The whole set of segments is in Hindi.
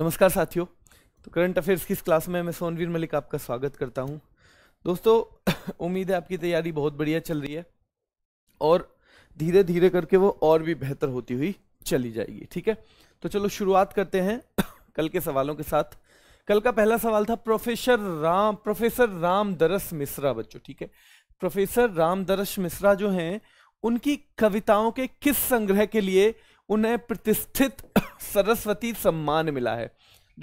नमस्कार साथियों तो करंट अफेयर्स की इस क्लास में मैं सोनवीर मलिक आपका स्वागत करता हूं दोस्तों उम्मीद है आपकी तैयारी बहुत बढ़िया चल रही है और धीरे धीरे करके वो और भी बेहतर होती हुई चली जाएगी ठीक है तो चलो शुरुआत करते हैं कल के सवालों के साथ कल का पहला सवाल था प्रोफेसर राम प्रोफेसर राम दरस मिश्रा बच्चों ठीक है प्रोफेसर राम मिश्रा जो हैं उनकी कविताओं के किस संग्रह के लिए उन्हें प्रतिष्ठित सरस्वती सम्मान मिला है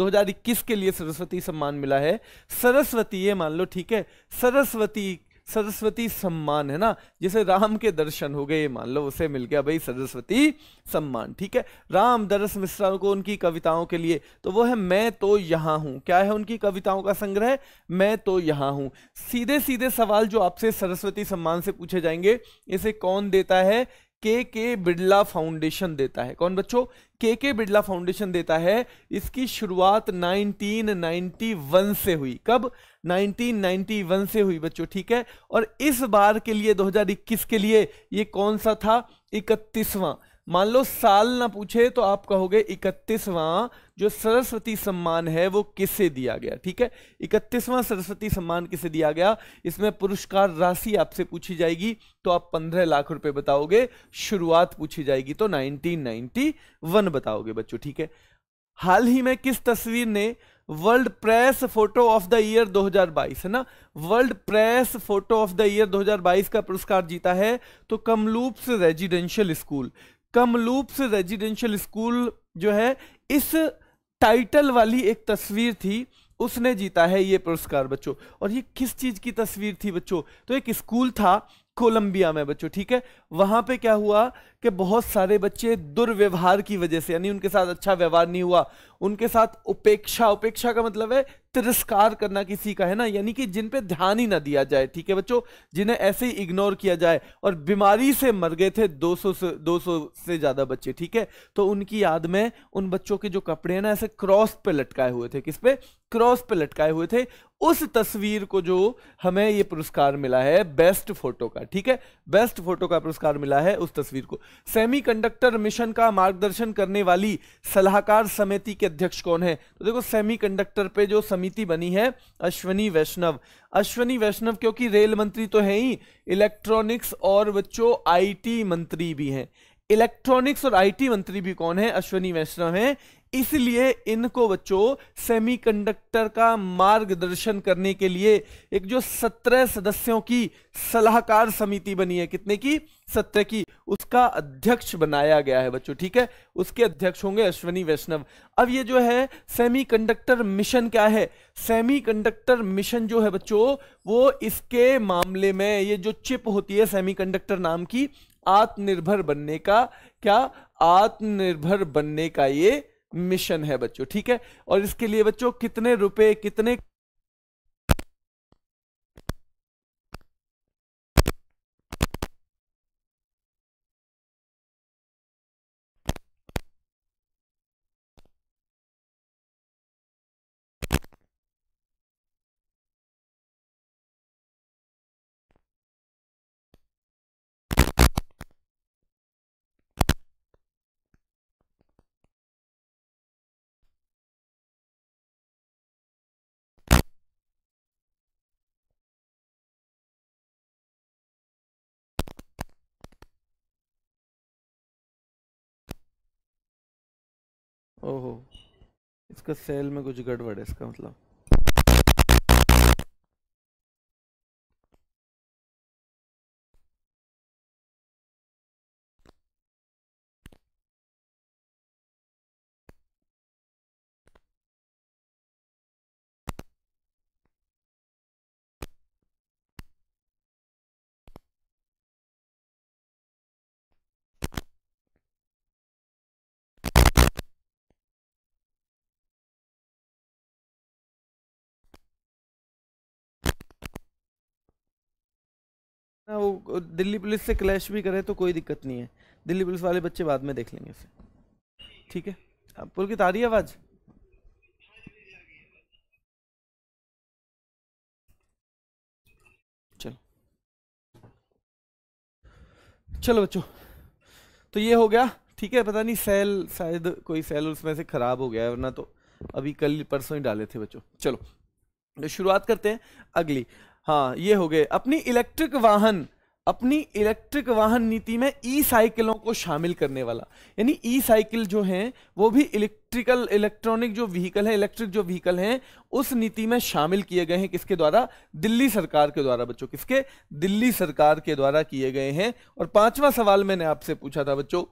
2021 के लिए सरस्वती सम्मान मिला है सरस्वती ये मान लो ठीक है सरस्वती सरस्वती सम्मान है ना जैसे राम के दर्शन हो गए मान लो उसे मिल गया भाई सरस्वती सम्मान ठीक है राम दरस मिश्रा को उनकी कविताओं के लिए तो वो है मैं तो यहाँ हूँ क्या है उनकी कविताओं का संग्रह मैं तो यहाँ हूँ सीधे सीधे सवाल जो आपसे सरस्वती सम्मान से पूछे जाएंगे इसे कौन देता है के के बिरला फाउंडेशन देता है कौन बच्चों के के बिरला फाउंडेशन देता है इसकी शुरुआत 1991 से हुई कब 1991 से हुई बच्चों ठीक है और इस बार के लिए 2021 के लिए ये कौन सा था इकतीसवां मान लो साल ना पूछे तो आप कहोगे इकतीसवां जो सरस्वती सम्मान है वो किसे दिया गया ठीक है इकतीसवां सरस्वती सम्मान किसे दिया गया इसमें पुरस्कार राशि आपसे पूछी जाएगी तो आप पंद्रह लाख रुपए बताओगे शुरुआत पूछी जाएगी तो नाइनटीन नाइनटी वन बताओगे बच्चों ठीक है हाल ही में किस तस्वीर ने world press photo of the year 2022 है ना world press photo of the year 2022 का पुरस्कार जीता है तो Kamloops residential school Kamloops residential school जो है इस टाइटल वाली एक तस्वीर थी उसने जीता है ये पुरस्कार बच्चों और ये किस चीज़ की तस्वीर थी बच्चों तो एक स्कूल था कोलंबिया में बच्चों ठीक है वहां पे क्या हुआ कि बहुत सारे बच्चे दुर्व्यवहार की वजह से यानी उनके साथ अच्छा व्यवहार नहीं हुआ उनके साथ उपेक्षा उपेक्षा का मतलब है तिरस्कार करना किसी का है ना यानी कि जिन पे ध्यान ही ना दिया जाए ठीक है बच्चों जिन्हें ऐसे ही इग्नोर किया जाए और बीमारी से मर गए थे 200 से 200 से ज़्यादा बच्चे ठीक है तो उनकी याद में उन बच्चों के जो कपड़े हैं ना ऐसे क्रॉस पे लटकाए हुए थे किस पे क्रॉस पे लटकाए हुए थे उस तस्वीर को जो हमें ये पुरस्कार मिला है बेस्ट फोटो का ठीक है बेस्ट फोटो का पुरस्कार पुरस्कार मिला है उस तस्वीर को सेमीकंडक्टर मिशन का मार्गदर्शन करने वाली सलाहकार समिति के अध्यक्ष कौन है तो देखो सेमीकंडक्टर पे जो समिति बनी है अश्वनी वैष्णव अश्वनी वैष्णव क्योंकि रेल मंत्री तो है ही इलेक्ट्रॉनिक्स और बच्चों आई मंत्री भी हैं इलेक्ट्रॉनिक्स और आई मंत्री भी कौन है अश्वनी वैष्णव है इसलिए इनको बच्चों सेमीकंडक्टर का मार्गदर्शन करने के लिए एक जो सत्रह सदस्यों की सलाहकार समिति बनी है कितने की सत्र की उसका अध्यक्ष बनाया गया है बच्चों ठीक है उसके अध्यक्ष होंगे अश्वनी वैष्णव अब ये जो है सेमीकंडक्टर मिशन क्या है सेमीकंडक्टर मिशन जो है बच्चों वो इसके मामले में ये जो चिप होती है सेमीकंडक्टर नाम की आत्मनिर्भर बनने का क्या आत्मनिर्भर बनने का ये मिशन है बच्चों ठीक है और इसके लिए बच्चों कितने रुपए कितने ओहो इसका सेल में कुछ गड़बड़ है इसका मतलब वो दिल्ली पुलिस से क्लैश भी करे तो कोई दिक्कत नहीं है दिल्ली पुलिस वाले बच्चे बाद में देख लेंगे इसे ठीक है अब पुलकित आ रही आवाज़ चलो बच्चों तो ये हो गया ठीक है पता नहीं सेल शायद कोई सेल उसमें से ख़राब हो गया है वरना तो अभी कल परसों ही डाले थे बच्चों चलो तो शुरुआत करते हैं अगली हाँ ये हो गए अपनी इलेक्ट्रिक वाहन अपनी इलेक्ट्रिक वाहन नीति में ई साइकिलों को शामिल करने वाला यानी ई साइकिल जो हैं वो भी इलेक्ट्रिकल इलेक्ट्रॉनिक जो व्हीकल है इलेक्ट्रिक जो व्हीकल हैं उस नीति में शामिल किए गए हैं किसके द्वारा दिल्ली सरकार के द्वारा बच्चों किसके दिल्ली सरकार के द्वारा किए गए हैं और पांचवा सवाल मैंने आपसे पूछा था बच्चों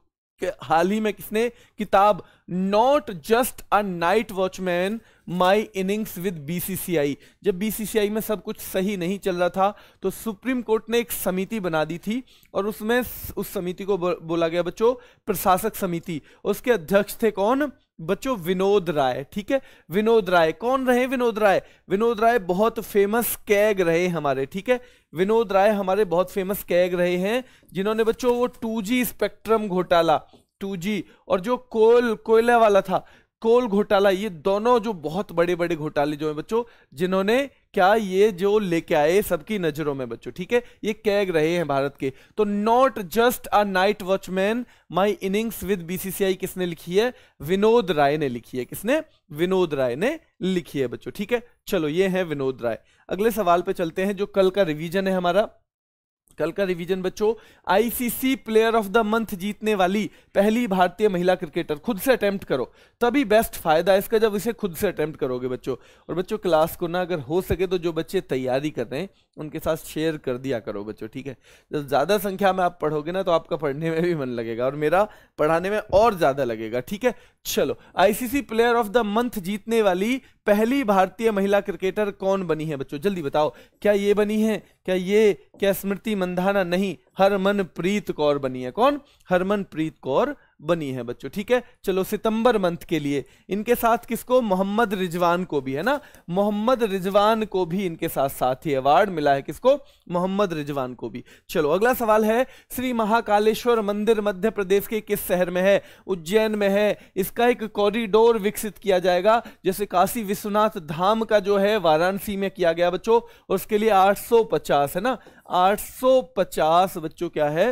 हाल ही में किसने किताब not just a night watchman my innings with BCCI जब बीसीसीआई में सब कुछ सही नहीं चल रहा था तो सुप्रीम कोर्ट ने एक समिति बना दी थी और उसमें उस समिति को बोला गया बच्चों प्रशासक समिति उसके अध्यक्ष थे कौन बच्चों विनोद राय ठीक है विनोद राय कौन रहे विनोद राय विनोद राय बहुत फेमस कैग रहे हमारे ठीक है विनोद राय हमारे बहुत फेमस कैग रहे हैं जिन्होंने बच्चों वो टू स्पेक्ट्रम घोटाला 2G और जो कोल कोयला वाला था कोल घोटाला ये दोनों जो बहुत बड़े बड़े घोटाले जो हैं बच्चों जिन्होंने क्या ये जो लेके आए सबकी नजरों में बच्चों ठीक है ये कैग रहे हैं भारत के तो not just a night watchman my innings with BCCI किसने लिखी है विनोद राय ने लिखी है किसने विनोद राय ने लिखी है बच्चों ठीक है चलो ये है विनोद राय अगले सवाल पे चलते हैं जो कल का रिविजन है हमारा कल का रिवीजन बच्चों ICC player of the month जीतने वाली पहली भारतीय महिला क्रिकेटर खुद से अटेम्प्ट करो तभी बेस्ट फायदा है इसका जब इसे खुद से अटेम्प्ट करोगे बच्चों और बच्चों क्लास को ना अगर हो सके तो जो बच्चे तैयारी कर रहे हैं उनके साथ शेयर कर दिया करो बच्चों ठीक है जब ज़्यादा संख्या में आप पढ़ोगे ना तो आपका पढ़ने में भी मन लगेगा और मेरा पढ़ाने में और ज़्यादा लगेगा ठीक है चलो ICC player of the month जीतने वाली पहली भारतीय महिला क्रिकेटर कौन बनी है बच्चों जल्दी बताओ क्या ये बनी है क्या ये क्या स्मृति मंधाना नहीं हरमनप्रीत कौर बनी है कौन हरमनप्रीत कौर बनी है बच्चों ठीक है चलो सितंबर मंथ के लिए इनके साथ किसको मोहम्मद रिजवान को भी है ना मोहम्मद रिजवान को भी इनके साथ साथ ही अवार्ड मिला है किसको मोहम्मद रिजवान को भी चलो अगला सवाल है श्री महाकालेश्वर मंदिर मध्य प्रदेश के किस शहर में है उज्जैन में है इसका एक कॉरिडोर विकसित किया जाएगा जैसे काशी विश्वनाथ धाम का जो है वाराणसी में किया गया बच्चों और उसके लिए आठ है ना 850 बच्चों क्या है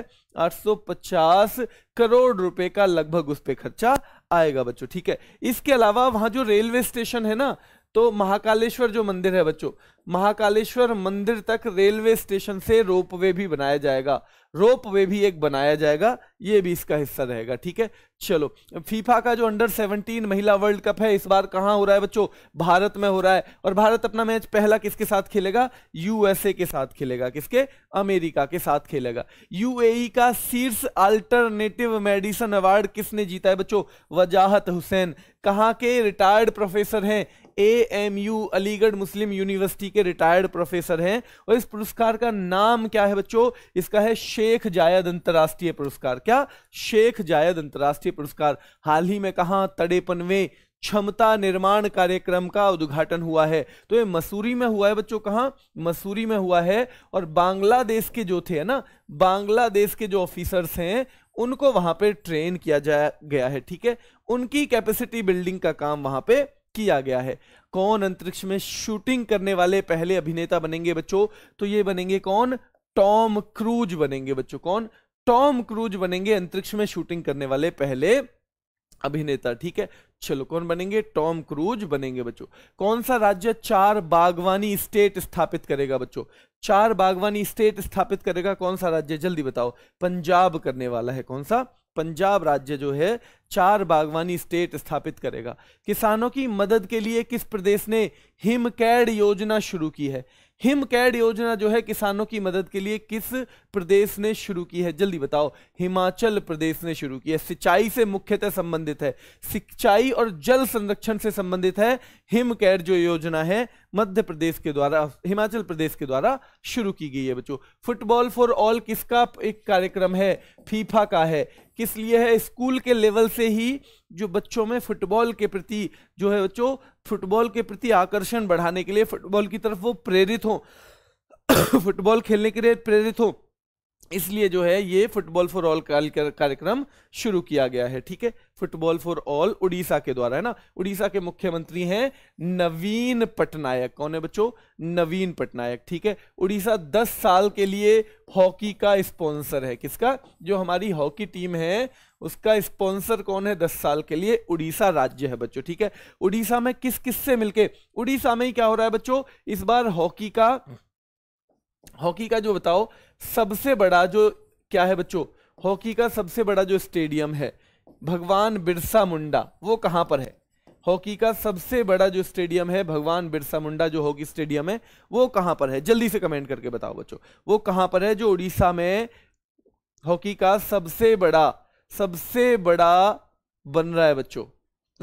850 करोड़ रुपए का लगभग उस पर खर्चा आएगा बच्चों ठीक है इसके अलावा वहां जो रेलवे स्टेशन है ना तो महाकालेश्वर जो मंदिर है बच्चों महाकालेश्वर मंदिर तक रेलवे स्टेशन से रोप वे भी बनाया जाएगा रोप वे भी एक बनाया जाएगा ये भी इसका हिस्सा रहेगा ठीक है चलो फीफा का जो अंडर 17 महिला वर्ल्ड कप है इस बार कहाँ हो रहा है बच्चों भारत में हो रहा है और भारत अपना मैच पहला किसके साथ खेलेगा यूएसए के साथ खेलेगा किसके अमेरिका के साथ खेलेगा यू का शीर्ष अल्टरनेटिव मेडिसन अवार्ड किसने जीता है बच्चों वजाहत हुसैन कहाँ के रिटायर्ड प्रोफेसर हैं एएमयू अलीगढ़ मुस्लिम यूनिवर्सिटी के रिटायर्ड प्रोफेसर हैं और इस पुरस्कार का नाम क्या है बच्चों इसका है शेख जायद अंतर्राष्ट्रीय पुरस्कार क्या शेख जायद अंतर्राष्ट्रीय पुरस्कार हाल ही में कहा तड़ेपन में क्षमता निर्माण कार्यक्रम का उद्घाटन हुआ है तो ये मसूरी में हुआ है बच्चों कहा मसूरी में हुआ है और बांग्लादेश के जो थे ना बांग्लादेश के जो ऑफिसर्स हैं उनको वहां पे ट्रेन किया जाया गया है ठीक है उनकी कैपेसिटी बिल्डिंग का काम वहां पे किया गया है कौन अंतरिक्ष में शूटिंग करने वाले पहले अभिनेता बनेंगे बच्चों तो ये बनेंगे कौन टॉम क्रूज बनेंगे बच्चों कौन टॉम क्रूज बनेंगे अंतरिक्ष में शूटिंग करने वाले पहले अभिनेता ठीक है चलो कौन बनेंगे टॉम क्रूज बनेंगे बच्चों कौन सा राज्य चार बागवानी स्टेट स्थापित करेगा बच्चों चार बागवानी स्टेट स्थापित करेगा कौन सा राज्य जल्दी बताओ पंजाब करने वाला है कौन सा पंजाब राज्य जो है चार बागवानी स्टेट स्थापित करेगा किसानों की मदद के लिए किस प्रदेश ने हिम कैड योजना शुरू की है हिम कैड योजना जो है किसानों की मदद के लिए किस प्रदेश ने शुरू की है जल्दी बताओ हिमाचल प्रदेश ने शुरू की है सिंचाई से मुख्यतः संबंधित है सिंचाई और जल संरक्षण से संबंधित है हिम कैड जो योजना है मध्य प्रदेश के द्वारा हिमाचल प्रदेश के द्वारा शुरू की गई है बच्चों फुटबॉल फॉर ऑल किसका एक कार्यक्रम है फीफा का है किस लिए है स्कूल के लेवल से ही जो बच्चों में फुटबॉल के प्रति जो है बच्चों फुटबॉल के प्रति आकर्षण बढ़ाने के लिए फुटबॉल की तरफ वो प्रेरित हों फुटबॉल खेलने के लिए प्रेरित हों इसलिए जो है ये फुटबॉल फॉर ऑल कार्यक्रम शुरू किया गया है ठीक है फुटबॉल फॉर ऑल उड़ीसा के द्वारा है ना उड़ीसा के मुख्यमंत्री हैं नवीन पटनायक कौन है बच्चों नवीन पटनायक ठीक है उड़ीसा 10 साल के लिए हॉकी का स्पॉन्सर है किसका जो हमारी हॉकी टीम है उसका स्पॉन्सर कौन है दस साल के लिए उड़ीसा राज्य है बच्चों ठीक है उड़ीसा में किस किस से मिलके उड़ीसा में ही क्या हो रहा है बच्चों इस बार हॉकी का हॉकी का जो बताओ सबसे बड़ा जो क्या है बच्चों हॉकी का सबसे बड़ा जो स्टेडियम है भगवान बिरसा मुंडा वो कहां पर है हॉकी का सबसे बड़ा जो स्टेडियम है भगवान बिरसा मुंडा जो हॉकी स्टेडियम है वो कहां पर है जल्दी से कमेंट करके बताओ बच्चों वो कहां पर है जो उड़ीसा में हॉकी का सबसे बड़ा सबसे बड़ा बन रहा है बच्चों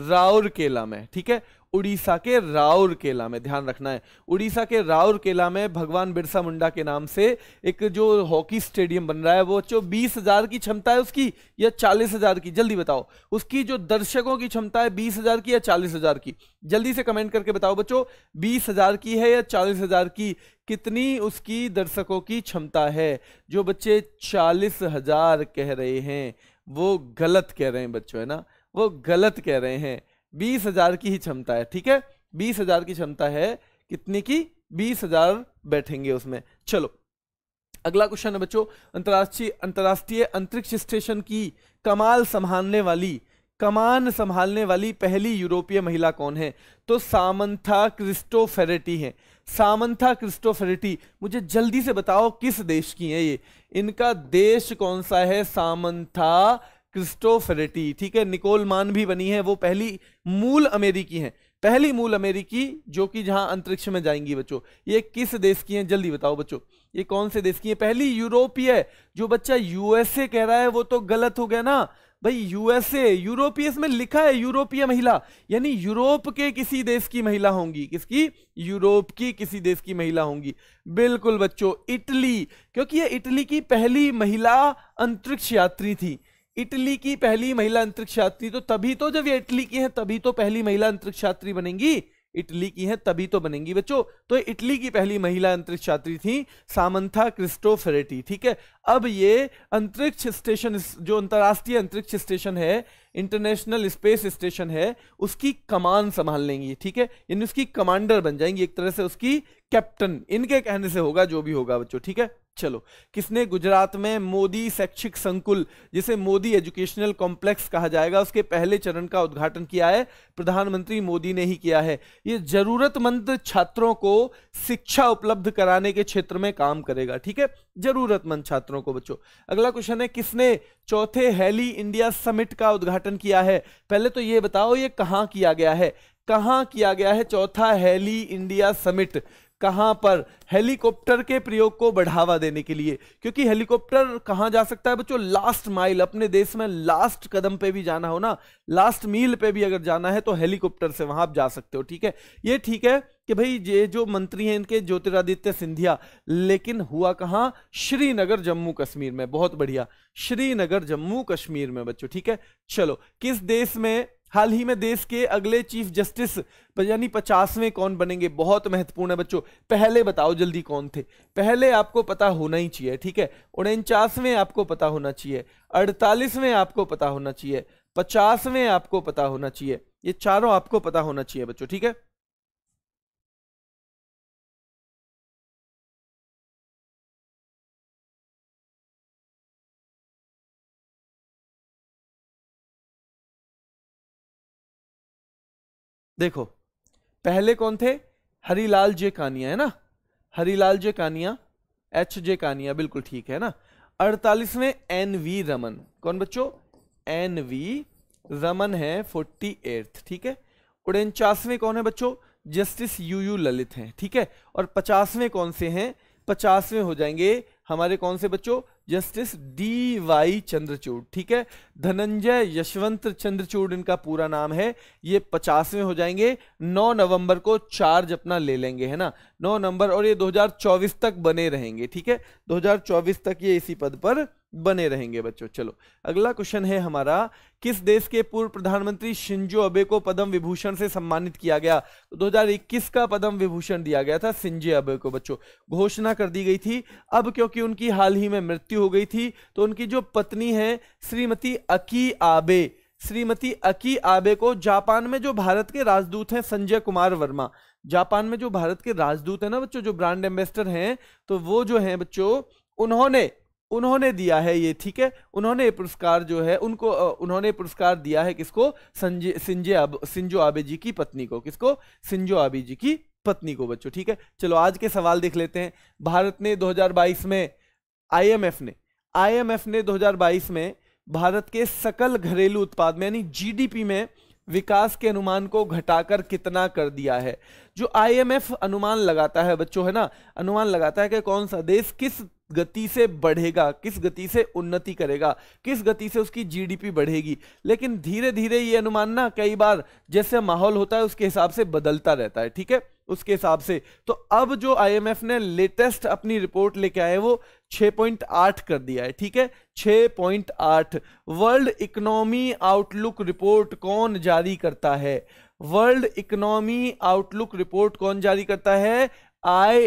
राउरकेला में ठीक है उड़ीसा के राउरकेला में ध्यान रखना है उड़ीसा के राउरकेला में भगवान बिरसा मुंडा के नाम से एक जो हॉकी स्टेडियम बन रहा है वो जो बीस हजार की क्षमता है उसकी या चालीस हजार की जल्दी बताओ उसकी जो दर्शकों की क्षमता है बीस हजार की या चालीस हजार की जल्दी से कमेंट करके बताओ बच्चों बीस हजार की है या चालीस हजार की कितनी उसकी दर्शकों की क्षमता है जो बच्चे चालीस हजार कह रहे हैं वो गलत कह रहे हैं बच्चों है ना वो गलत कह रहे हैं बीस हजार की ही क्षमता है ठीक है बीस हजार की क्षमता है कितने की बीस हजार बैठेंगे उसमें चलो अगला क्वेश्चन है बच्चों अंतर्राष्ट्रीय अंतर्राष्ट्रीय अंतरिक्ष स्टेशन की कमाल संभालने वाली कमान संभालने वाली पहली यूरोपीय महिला कौन है तो सामंथा क्रिस्टोफेरेटी है सामंथा क्रिस्टोफेरेटी मुझे जल्दी से बताओ किस देश की है ये इनका देश कौन सा है सामंथा क्रिस्टोफरेटी ठीक है निकोल मान भी बनी है वो पहली मूल अमेरिकी हैं पहली मूल अमेरिकी जो कि जहां अंतरिक्ष में जाएंगी बच्चों ये किस देश की हैं जल्दी बताओ बच्चों ये कौन से देश की है पहली यूरोपीय जो बच्चा यूएसए कह रहा है वो तो गलत हो गया ना भाई यूएसए यूरोपीय इसमें लिखा है यूरोपीय महिला यानी यूरोप के किसी देश की महिला होंगी किसकी यूरोप की किसी देश की महिला होंगी बिल्कुल बच्चों इटली क्योंकि ये इटली की पहली महिला अंतरिक्ष यात्री थी इटली की पहली महिला अंतरिक्ष यात्री तो तभी तो जब ये इटली की है तभी तो पहली महिला अंतरिक्ष यात्री बनेंगी इटली की है तभी तो बनेंगी बच्चों तो इटली की पहली महिला अंतरिक्ष यात्री थी सामंथा क्रिस्टोफेरेटी ठीक है अब ये अंतरिक्ष स्टेशन जो अंतर्राष्ट्रीय अंतरिक्ष स्टेशन है इंटरनेशनल स्पेस स्टेशन है उसकी कमान संभाल लेंगी ठीक है यानी उसकी कमांडर बन जाएंगी एक तरह से उसकी कैप्टन इनके कहने से होगा जो भी होगा बच्चों ठीक है चलो किसने गुजरात में मोदी शैक्षिक संकुल जिसे मोदी एजुकेशनल कॉम्प्लेक्स कहा जाएगा उसके पहले चरण का उद्घाटन किया है प्रधानमंत्री मोदी ने ही किया है ये जरूरतमंद छात्रों को शिक्षा उपलब्ध कराने के क्षेत्र में काम करेगा ठीक है जरूरतमंद छात्रों को बच्चों अगला क्वेश्चन है किसने चौथे हैली इंडिया समिट का उद्घाटन किया है पहले तो ये बताओ ये कहाँ किया गया है कहाँ किया गया है चौथा हैली इंडिया समिट कहां पर हेलीकॉप्टर के प्रयोग को बढ़ावा देने के लिए क्योंकि हेलीकॉप्टर कहां जा सकता है बच्चों लास्ट माइल अपने देश में लास्ट कदम पे भी जाना हो ना लास्ट मील पे भी अगर जाना है तो हेलीकॉप्टर से वहां आप जा सकते हो ठीक है ये ठीक है कि भाई ये जो मंत्री हैं इनके ज्योतिरादित्य सिंधिया लेकिन हुआ कहां श्रीनगर जम्मू कश्मीर में बहुत बढ़िया श्रीनगर जम्मू कश्मीर में बच्चों ठीक है चलो किस देश में हाल ही में देश के अगले चीफ जस्टिस यानी पचासवें कौन बनेंगे बहुत महत्वपूर्ण है बच्चों पहले बताओ जल्दी कौन थे पहले आपको पता होना ही चाहिए ठीक है उनचासवें आपको पता होना चाहिए अड़तालीसवें आपको पता होना चाहिए पचासवें आपको पता होना चाहिए ये चारों आपको पता होना चाहिए बच्चों ठीक है देखो पहले कौन थे हरिलाल जे कानिया है ना हरिलाल जे कानिया एच जे कानिया बिल्कुल ठीक है ना अड़तालीसवें एन वी रमन कौन बच्चों एन वी रमन है फोर्टी एट ठीक है उनचासवें कौन है बच्चों जस्टिस यू यू ललित हैं ठीक है और पचासवें कौन से हैं पचासवें हो जाएंगे हमारे कौन से बच्चों जस्टिस डी वाई चंद्रचूड़ ठीक है धनंजय यशवंत चंद्रचूड़ इनका पूरा नाम है ये पचासवें हो जाएंगे 9 नवंबर को चार्ज अपना ले लेंगे है ना नौ नंबर और ये 2024 तक बने रहेंगे ठीक है 2024 तक ये इसी पद पर बने रहेंगे बच्चों चलो अगला क्वेश्चन है हमारा किस देश के पूर्व प्रधानमंत्री शिंजो अबे को पद्म विभूषण से सम्मानित किया गया तो 2021 का पद्म विभूषण दिया गया था सिंजे अबे को बच्चों घोषणा कर दी गई थी अब क्योंकि उनकी हाल ही में मृत्यु हो गई थी तो उनकी जो पत्नी है श्रीमती अकी आबे श्रीमती अकी आबे को जापान में जो भारत के राजदूत हैं संजय कुमार वर्मा जापान में जो भारत के राजदूत है ना बच्चों जो ब्रांड एम्बेसडर हैं तो वो जो हैं बच्चों उन्होंने उन्होंने दिया है ये ठीक है उन्होंने ये पुरस्कार जो है उनको उन्होंने पुरस्कार दिया है किसको संजय सिंजे अब सिंजो आबे जी की पत्नी को किसको सिंजो आबे जी की पत्नी को बच्चों ठीक है चलो आज के सवाल देख लेते हैं भारत ने 2022 में आईएमएफ ने आईएमएफ ने 2022 में भारत के सकल घरेलू उत्पाद में यानी जीडीपी में विकास के अनुमान को घटाकर कितना कर दिया है जो आईएमएफ अनुमान लगाता है बच्चों है ना अनुमान लगाता है कि कौन सा देश किस गति से बढ़ेगा किस गति से उन्नति करेगा किस गति से उसकी जीडीपी बढ़ेगी लेकिन धीरे धीरे ये अनुमान ना कई बार जैसे माहौल होता है उसके हिसाब से बदलता रहता है ठीक है उसके हिसाब से तो अब जो आईएमएफ ने लेटेस्ट अपनी रिपोर्ट लेके आए वो 6.8 कर दिया है ठीक है 6.8 वर्ल्ड इकोनॉमी आउटलुक रिपोर्ट कौन जारी करता है वर्ल्ड इकोनॉमी आउटलुक रिपोर्ट कौन जारी करता है आई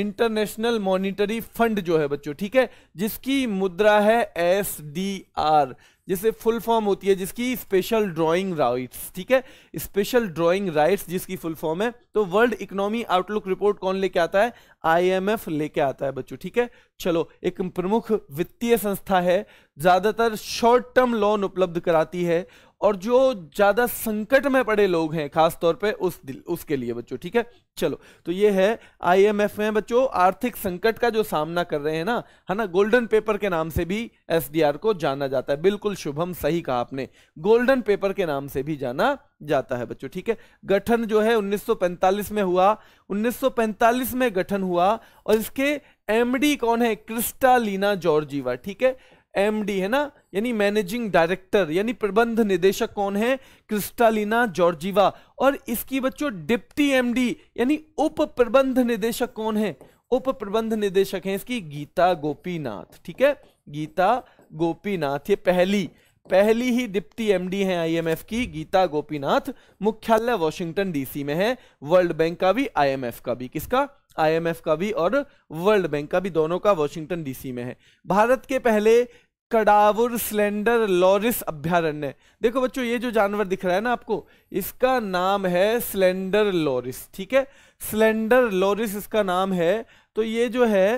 इंटरनेशनल मॉनिटरी फंड जो है बच्चों ठीक है जिसकी मुद्रा है एस डी आर जिसे फुल फॉर्म होती है जिसकी स्पेशल ड्राइंग राइट्स ठीक है स्पेशल ड्राइंग राइट्स जिसकी फुल फॉर्म है तो वर्ल्ड इकोनॉमी आउटलुक रिपोर्ट कौन लेके आता है आईएमएफ लेके आता है बच्चों ठीक है चलो एक प्रमुख वित्तीय संस्था है ज़्यादातर शॉर्ट टर्म लोन उपलब्ध कराती है और जो ज्यादा संकट में पड़े लोग हैं खास तौर पे उस दिल उसके लिए बच्चों ठीक है चलो तो ये है आईएमएफ में बच्चों आर्थिक संकट का जो सामना कर रहे हैं ना है ना गोल्डन पेपर के नाम से भी एसडीआर को जाना जाता है बिल्कुल शुभम सही कहा आपने गोल्डन पेपर के नाम से भी जाना जाता है बच्चों ठीक है गठन जो है पैंतालीस में हुआ पैंतालीस में गठन हुआ और इसके एमडी कौन है क्रिस्टालीना जॉर्जीवा ठीक है एमडी है ना यानी मैनेजिंग डायरेक्टर यानी प्रबंध निदेशक कौन है क्रिस्टालिना जॉर्जीवा और इसकी बच्चों डिप्टी एमडी यानी उप प्रबंध निदेशक कौन है उप प्रबंध निदेशक है इसकी गीता गोपीनाथ ठीक है गीता गोपीनाथ ये पहली पहली ही डिप्टी एमडी हैं आईएमएफ की गीता गोपीनाथ मुख्यालय वॉशिंगटन डीसी में है वर्ल्ड बैंक का भी आईएमएफ का भी किसका आईएमएफ का भी और वर्ल्ड बैंक का भी दोनों का वॉशिंगटन डीसी में है भारत के पहले कड़ावर स्लेंडर लॉरिस अभ्यारण्य देखो बच्चों ये जो जानवर दिख रहा है ना आपको इसका नाम है स्लेंडर लॉरिस ठीक है स्लेंडर लॉरिस इसका नाम है तो ये जो है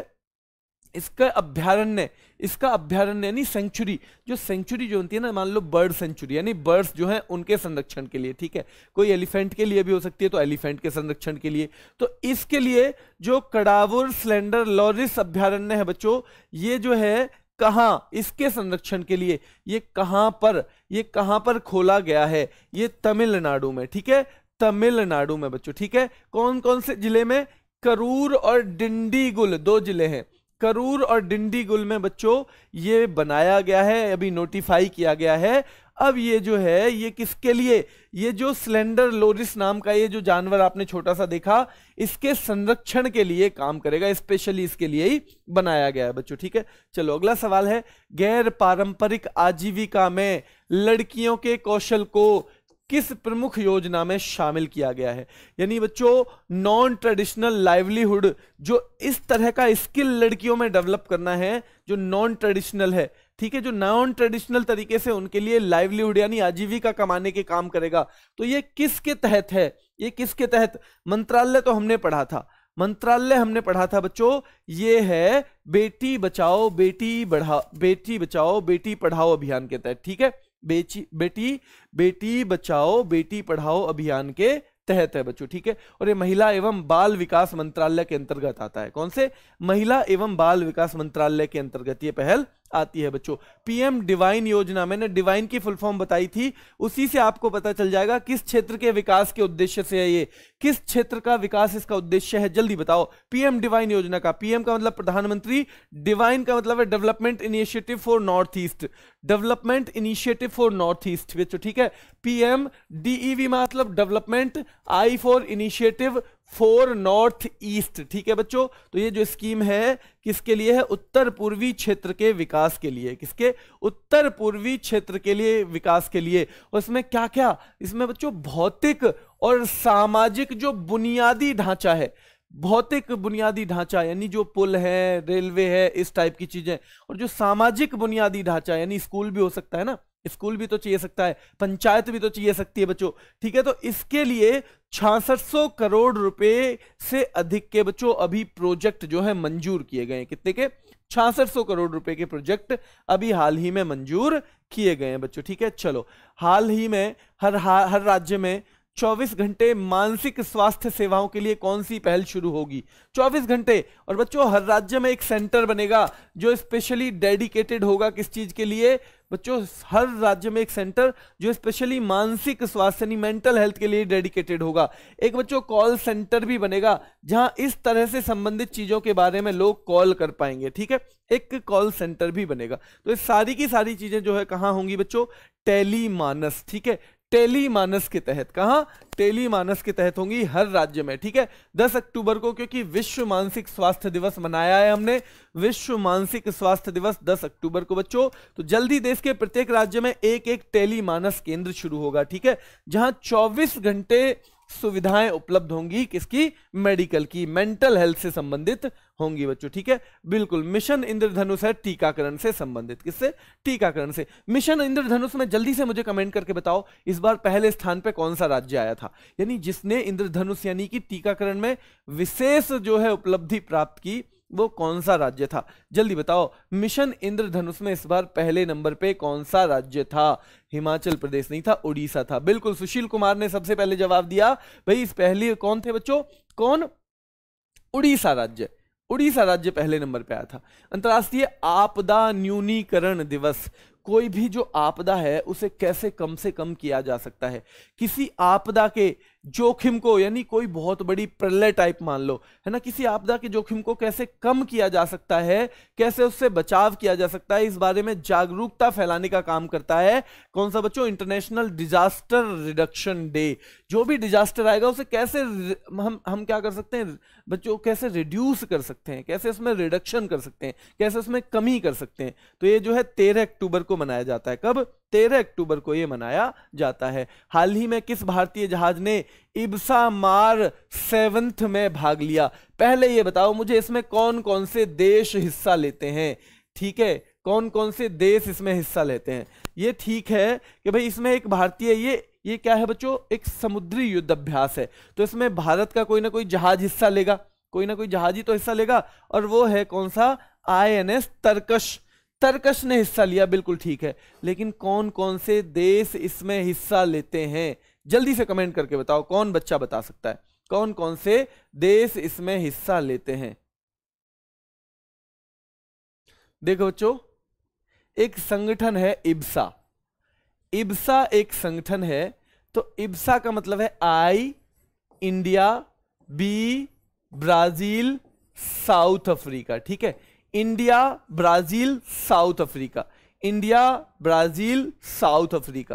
इसका अभ्यारण्य इसका अभ्यारण्य यानी सेंचुरी जो सेंचुरी जो होती है ना मान लो बर्ड सेंचुरी यानी बर्ड्स जो हैं उनके संरक्षण के लिए ठीक है कोई एलिफेंट के लिए भी हो सकती है तो एलिफेंट के संरक्षण के लिए तो इसके लिए जो कड़ावर स्लेंडर लॉरिस अभ्यारण्य है बच्चों ये जो है कहाँ इसके संरक्षण के लिए ये कहाँ पर ये कहाँ पर खोला गया है ये तमिलनाडु में ठीक है तमिलनाडु में बच्चों ठीक है कौन कौन से जिले में करूर और डिंडीगुल दो जिले हैं करूर और डिंडीगुल में बच्चों ये बनाया गया है अभी नोटिफाई किया गया है अब ये जो है ये किसके लिए ये जो स्लेंडर लोरिस नाम का ये जो जानवर आपने छोटा सा देखा इसके संरक्षण के लिए काम करेगा स्पेशली इसके लिए ही बनाया गया है बच्चों ठीक है चलो अगला सवाल है गैर पारंपरिक आजीविका में लड़कियों के कौशल को किस प्रमुख योजना में शामिल किया गया है यानी बच्चों नॉन ट्रेडिशनल लाइवलीहुड जो इस तरह का स्किल लड़कियों में डेवलप करना है जो नॉन ट्रेडिशनल है ठीक है जो नॉन ट्रेडिशनल तरीके से उनके लिए लाइवलीहुड यानी आजीविका कमाने के काम करेगा तो ये किसके तहत है ये किसके तहत मंत्रालय तो हमने पढ़ा था मंत्रालय हमने पढ़ा था बच्चों ये है बेटी बचाओ बेटी बढ़ाओ बेटी बचाओ बेटी पढ़ाओ अभियान के तहत ठीक है बेची बेटी बेटी बचाओ बेटी पढ़ाओ अभियान के तहत है बच्चों ठीक है और ये महिला एवं बाल विकास मंत्रालय के अंतर्गत आता है कौन से महिला एवं बाल विकास मंत्रालय के अंतर्गत ये पहल आती है बच्चों पीएम डिवाइन योजना मैंने डिवाइन की फुल फॉर्म बताई थी उसी से आपको पता चल जाएगा किस क्षेत्र के विकास के उद्देश्य से है ये किस क्षेत्र का विकास इसका उद्देश्य है जल्दी बताओ पीएम डिवाइन योजना का पीएम का मतलब प्रधानमंत्री डिवाइन का मतलब है development initiative for north east development initiative for north east बच्चों ठीक है पीएम डीईवी मतलब development I for initiative for north east ठीक है बच्चों तो ये जो स्कीम है किसके लिए है उत्तर पूर्वी क्षेत्र के विकास के लिए किसके उत्तर पूर्वी क्षेत्र के लिए विकास के लिए और इसमें क्या क्या इसमें बच्चों भौतिक और सामाजिक जो बुनियादी ढांचा है भौतिक बुनियादी ढांचा यानी जो पुल है रेलवे है इस टाइप की चीजें और जो सामाजिक बुनियादी ढांचा यानी स्कूल भी हो सकता है ना स्कूल भी तो चाहिए सकता है पंचायत भी तो चाहिए सकती है बच्चों ठीक है तो इसके लिए छियासठ करोड़ रुपए से अधिक के बच्चों अभी प्रोजेक्ट जो है मंजूर किए गए हैं कितने के छियासठ करोड़ रुपए के प्रोजेक्ट अभी हाल ही में मंजूर किए गए हैं बच्चों ठीक है चलो हाल ही में हर हर राज्य में 24 घंटे मानसिक स्वास्थ्य सेवाओं के लिए कौन सी पहल शुरू होगी 24 घंटे और बच्चों हर राज्य में एक सेंटर बनेगा जो स्पेशली डेडिकेटेड होगा किस चीज के लिए बच्चों हर राज्य में एक सेंटर जो स्पेशली मानसिक स्वास्थ्य यानी मेंटल हेल्थ के लिए डेडिकेटेड होगा एक बच्चों कॉल सेंटर भी बनेगा जहां इस तरह से संबंधित चीजों के बारे में लोग कॉल कर पाएंगे ठीक है एक कॉल सेंटर भी बनेगा तो इस सारी की सारी चीजें जो है कहां होंगी बच्चों टेली मानस ठीक है टेली मानस के तहत कहा टेली मानस के तहत होंगी हर राज्य में ठीक है 10 अक्टूबर को क्योंकि विश्व मानसिक स्वास्थ्य दिवस मनाया है हमने विश्व मानसिक स्वास्थ्य दिवस 10 अक्टूबर को बच्चों तो जल्दी देश के प्रत्येक राज्य में एक एक टेली मानस केंद्र शुरू होगा ठीक है जहां 24 घंटे सुविधाएं उपलब्ध होंगी किसकी मेडिकल की मेंटल हेल्थ से संबंधित होंगी बच्चों ठीक है बिल्कुल मिशन इंद्रधनुष है टीकाकरण से संबंधित किससे टीकाकरण से मिशन इंद्रधनुष में जल्दी से मुझे कमेंट करके बताओ इस बार पहले स्थान पे कौन सा राज्य आया था यानी जिसने इंद्रधनुष यानी कि टीकाकरण में विशेष जो है उपलब्धि प्राप्त की वो कौन सा राज्य था जल्दी बताओ मिशन इंद्रधनुष में इस बार पहले नंबर पे कौन सा राज्य था हिमाचल प्रदेश नहीं था उड़ीसा था बिल्कुल सुशील कुमार ने सबसे पहले जवाब दिया भाई इस पहले कौन थे बच्चों कौन उड़ीसा राज्य उड़ीसा राज्य पहले नंबर पे आया था अंतर्राष्ट्रीय आपदा न्यूनीकरण दिवस कोई भी जो आपदा है उसे कैसे कम से कम किया जा सकता है किसी आपदा के जोखिम को यानी कोई बहुत बड़ी प्रलय टाइप मान लो है ना किसी आपदा के जोखिम को कैसे कम किया जा सकता है कैसे उससे बचाव किया जा सकता है इस बारे में जागरूकता फैलाने का काम करता है कौन सा बच्चों इंटरनेशनल डिजास्टर रिडक्शन डे जो भी डिजास्टर आएगा उसे कैसे हम हम क्या कर सकते हैं बच्चों कैसे रिड्यूस कर सकते हैं कैसे उसमें रिडक्शन कर सकते हैं कैसे उसमें कमी कर सकते हैं तो ये जो है तेरह अक्टूबर को मनाया जाता है कब तेरह अक्टूबर को यह मनाया जाता है हाल ही में किस भारतीय जहाज ने इब्सा मार सेवंथ में भाग लिया पहले यह बताओ मुझे इसमें कौन कौन से देश हिस्सा लेते हैं ठीक है कौन कौन से देश इसमें हिस्सा लेते हैं ये ठीक है कि भाई इसमें एक भारतीय ये ये क्या है बच्चों एक समुद्री युद्ध अभ्यास है तो इसमें भारत का कोई ना कोई जहाज हिस्सा लेगा कोई ना कोई जहाज ही तो हिस्सा लेगा और वो है कौन सा आई एन एस तर्कश तर्कश ने हिस्सा लिया बिल्कुल ठीक है लेकिन कौन कौन से देश इसमें हिस्सा लेते हैं जल्दी से कमेंट करके बताओ कौन बच्चा बता सकता है कौन कौन से देश इसमें हिस्सा लेते हैं देखो बच्चों एक संगठन है इब्सा इब्सा एक संगठन है तो इब्सा का मतलब है I India B Brazil South Africa ठीक है India Brazil South Africa India Brazil South Africa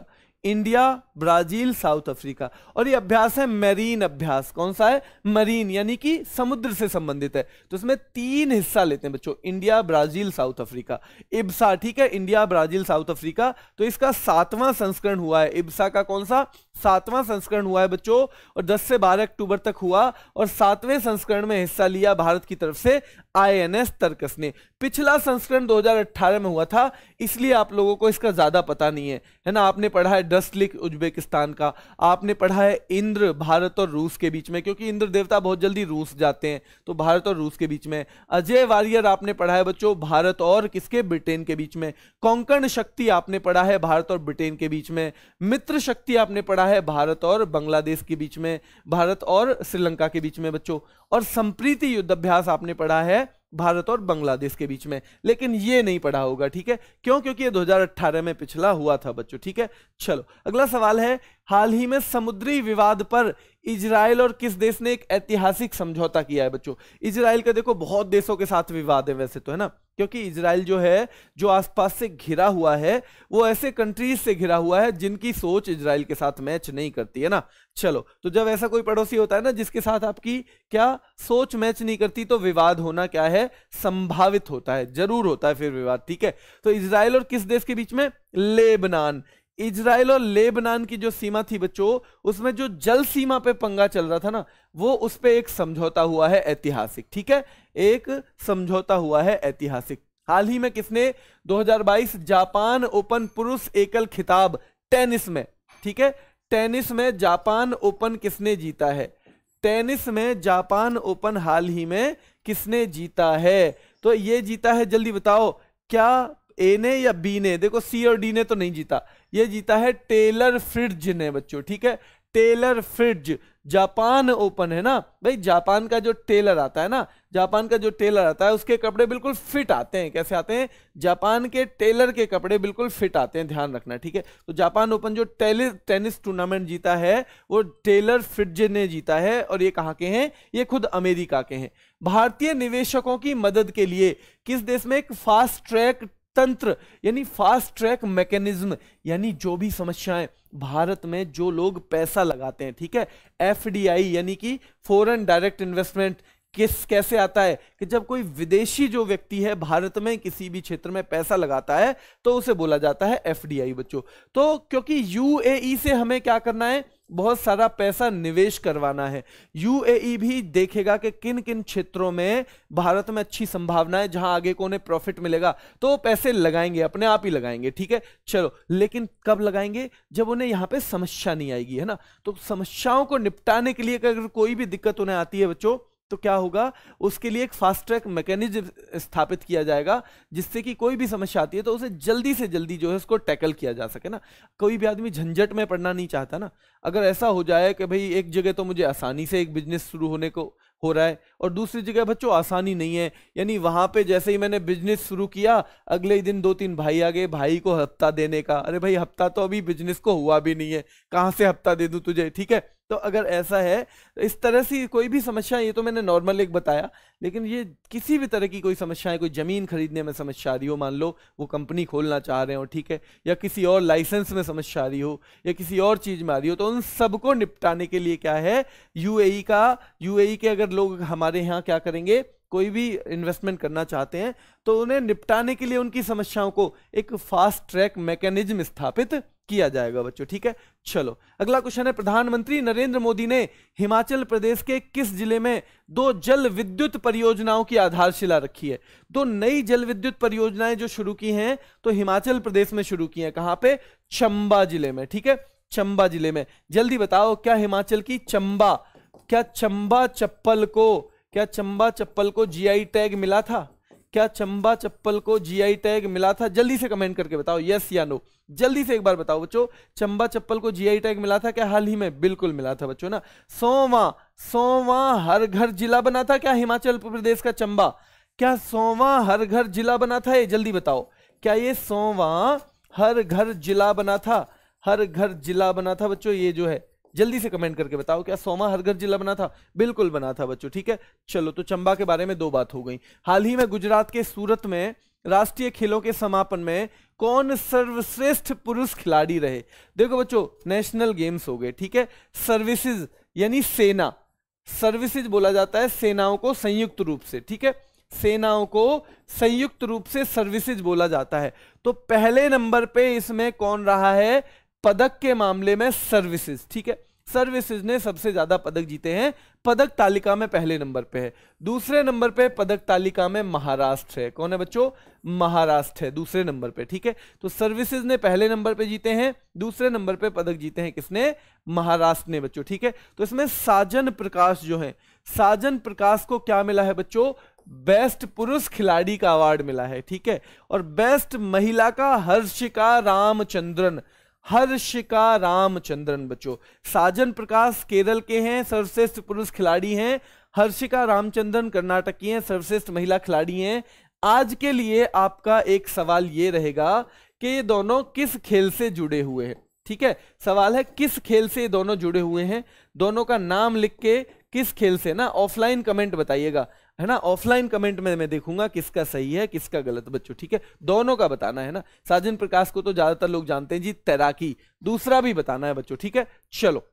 India Brazil South Africa और ये अभ्यास है मरीन अभ्यास कौन सा है मरीन यानी कि समुद्र से संबंधित है तो इसमें तीन हिस्सा लेते हैं बच्चों India Brazil South Africa IBSA ठीक है इंडिया ब्राजील साउथ अफ्रीका तो इसका सातवां संस्करण हुआ है इब्सा का कौन सा सातवां संस्करण हुआ है बच्चों और 10 से 12 अक्टूबर तक हुआ और सातवें संस्करण में हिस्सा लिया भारत की तरफ से आईएनएस तर्कस ने पिछला संस्करण 2018 में हुआ था इसलिए आप लोगों को इसका ज़्यादा पता नहीं है है ना आपने पढ़ा है लिख उज्बेकिस्तान का आपने पढ़ा है इंद्र भारत और रूस के बीच में क्योंकि इंद्र देवता बहुत जल्दी रूस जाते हैं तो भारत और रूस के बीच में अजय वारियर आपने पढ़ा है बच्चों भारत और किसके ब्रिटेन के बीच में कौकण शक्ति आपने पढ़ा है भारत और ब्रिटेन के बीच में मित्र शक्ति आपने पढ़ा है भारत और बांग्लादेश के बीच में भारत और श्रीलंका के बीच में बच्चों और संप्रीति युद्धाभ्यास आपने पढ़ा है भारत और बांग्लादेश के बीच में लेकिन ये नहीं पढ़ा होगा ठीक है क्यों क्योंकि ये 2018 में पिछला हुआ था बच्चों ठीक है चलो अगला सवाल है हाल ही में समुद्री विवाद पर इसराइल और किस देश ने एक ऐतिहासिक समझौता किया है बच्चों इसराइल का देखो बहुत देशों के साथ विवाद है वैसे तो है ना क्योंकि इसराइल जो है जो आसपास से घिरा हुआ है वो ऐसे कंट्रीज से घिरा हुआ है जिनकी सोच इसराइल के साथ मैच नहीं करती है ना चलो तो जब ऐसा कोई पड़ोसी होता है ना जिसके साथ आपकी क्या सोच मैच नहीं करती तो विवाद होना क्या है संभावित होता है जरूर होता है फिर विवाद ठीक है तो इसराइल और किस देश के बीच में लेबनान इजराइल और लेबनान की जो सीमा थी बच्चों उसमें जो जल सीमा पे पंगा चल रहा था ना वो उस पर एक समझौता हुआ है ऐतिहासिक ठीक है एक समझौता हुआ है ऐतिहासिक हाल ही में किसने 2022 जापान ओपन पुरुष एकल खिताब टेनिस में ठीक है टेनिस में जापान ओपन किसने जीता है टेनिस में जापान ओपन हाल ही में किसने जीता है तो ये जीता है जल्दी बताओ क्या ए ने या बी ने देखो सी और डी ने तो नहीं जीता ये जीता है टेलर फ्रिज ने बच्चों ठीक है टेलर फ्रिज जापान ओपन है ना भाई जापान का जो टेलर आता है ना जापान का जो टेलर आता है उसके कपड़े बिल्कुल फिट आते हैं कैसे आते हैं जापान के टेलर के कपड़े बिल्कुल फिट आते हैं ध्यान रखना ठीक है तो जापान ओपन जो टेलर टेनिस टूर्नामेंट जीता है वो टेलर फ्रिज ने जीता है और ये कहाँ के हैं ये खुद अमेरिका के हैं भारतीय निवेशकों की मदद के लिए किस देश में एक फास्ट ट्रैक तंत्र यानी फास्ट ट्रैक मैकेनिज्म यानी जो भी समस्याएं भारत में जो लोग पैसा लगाते हैं ठीक है एफ यानी कि फॉरेन डायरेक्ट इन्वेस्टमेंट किस कैसे आता है कि जब कोई विदेशी जो व्यक्ति है भारत में किसी भी क्षेत्र में पैसा लगाता है तो उसे बोला जाता है एफ बच्चों तो क्योंकि यूएई e से हमें क्या करना है बहुत सारा पैसा निवेश करवाना है यूएई भी देखेगा कि किन किन क्षेत्रों में भारत में अच्छी संभावना है जहां आगे को उन्हें प्रॉफिट मिलेगा तो पैसे लगाएंगे अपने आप ही लगाएंगे ठीक है चलो लेकिन कब लगाएंगे जब उन्हें यहां पे समस्या नहीं आएगी है ना तो समस्याओं को निपटाने के लिए अगर कोई भी दिक्कत उन्हें आती है बच्चों तो क्या होगा उसके लिए एक फास्ट ट्रैक मैकेनिज्म स्थापित किया जाएगा जिससे कि कोई भी समस्या आती है तो उसे जल्दी से जल्दी जो है उसको टैकल किया जा सके ना कोई भी आदमी झंझट में पड़ना नहीं चाहता ना अगर ऐसा हो जाए कि भाई एक जगह तो मुझे आसानी से एक बिजनेस शुरू होने को हो रहा है और दूसरी जगह बच्चों आसानी नहीं है यानी वहाँ पे जैसे ही मैंने बिजनेस शुरू किया अगले ही दिन दो तीन भाई आ गए भाई को हफ्ता देने का अरे भाई हफ्ता तो अभी बिजनेस को हुआ भी नहीं है कहाँ से हफ्ता दे दूँ तुझे ठीक है तो अगर ऐसा है तो इस तरह से कोई भी समस्या ये तो मैंने नॉर्मल एक बताया लेकिन ये किसी भी तरह की कोई समस्या है कोई ज़मीन खरीदने में समस्या आ रही हो मान लो वो कंपनी खोलना चाह रहे हो ठीक है या किसी और लाइसेंस में समस्या आ रही हो या किसी और चीज़ में आ रही हो तो उन सबको निपटाने के लिए क्या है यू का यू के अगर लोग हमारे यहाँ क्या करेंगे कोई भी इन्वेस्टमेंट करना चाहते हैं तो उन्हें निपटाने के लिए उनकी समस्याओं को एक फास्ट ट्रैक मैकेनिज्म स्थापित किया जाएगा बच्चों ठीक है चलो अगला क्वेश्चन है प्रधानमंत्री नरेंद्र मोदी ने हिमाचल प्रदेश के किस जिले में दो जल विद्युत परियोजनाओं की आधारशिला रखी है दो नई जल विद्युत परियोजनाएं जो शुरू की हैं तो हिमाचल प्रदेश में शुरू की हैं कहां पे चंबा जिले में ठीक है चंबा जिले में जल्दी बताओ क्या हिमाचल की चंबा क्या चंबा चप्पल को क्या चंबा चप्पल को जीआई टैग मिला था क्या चंबा चप्पल को जीआई टैग मिला था जल्दी से कमेंट करके बताओ यस या नो जल्दी से एक बार बताओ बच्चों चंबा चप्पल को जीआई टैग मिला था क्या हाल ही में बिल्कुल मिला था बच्चों ना सोवा सोवा हर घर जिला बना था क्या हिमाचल प्रदेश का चंबा क्या सोवा हर घर जिला बना था ये जल्दी बताओ क्या ये सोवा हर घर जिला बना था हर घर जिला बना था बच्चों ये जो है जल्दी से कमेंट करके बताओ क्या सोमा हरगर जिला बना था बिल्कुल बना था बच्चों ठीक है चलो तो चंबा के बारे में दो बात हो गई हाल ही में गुजरात के सूरत में राष्ट्रीय खेलों के समापन में कौन सर्वश्रेष्ठ पुरुष खिलाड़ी रहे देखो बच्चों नेशनल गेम्स हो गए ठीक है सर्विसेज यानी सेना सर्विसेज बोला जाता है सेनाओं को संयुक्त रूप से ठीक है सेनाओं को संयुक्त रूप से सर्विसेज बोला जाता है तो पहले नंबर पे इसमें कौन रहा है पदक के मामले में सर्विसेज ठीक है सर्विसेज ने सबसे ज्यादा पदक जीते हैं पदक तालिका में पहले नंबर पे है दूसरे नंबर पे पदक तालिका में महाराष्ट्र है कौन है बच्चों महाराष्ट्र है दूसरे नंबर पे ठीक है तो सर्विसेज ने पहले नंबर पे जीते हैं दूसरे नंबर पे पदक जीते हैं किसने महाराष्ट्र ने बच्चों ठीक है तो इसमें साजन प्रकाश जो है साजन प्रकाश को क्या मिला है बच्चों बेस्ट पुरुष खिलाड़ी का अवार्ड मिला है ठीक है और बेस्ट महिला का हर्षिका रामचंद्रन हर्षिका रामचंद्रन बच्चों साजन प्रकाश केरल के हैं सर्वश्रेष्ठ पुरुष खिलाड़ी हैं हर्षिका रामचंद्रन कर्नाटक की हैं सर्वश्रेष्ठ महिला खिलाड़ी हैं आज के लिए आपका एक सवाल ये रहेगा कि ये दोनों किस खेल से जुड़े हुए हैं ठीक है सवाल है किस खेल से ये दोनों जुड़े हुए हैं दोनों का नाम लिख के किस खेल से ना ऑफलाइन कमेंट बताइएगा है ना ऑफलाइन कमेंट में मैं देखूंगा किसका सही है किसका गलत बच्चों ठीक है दोनों का बताना है ना साजन प्रकाश को तो ज्यादातर लोग जानते हैं जी तैराकी दूसरा भी बताना है बच्चों ठीक है चलो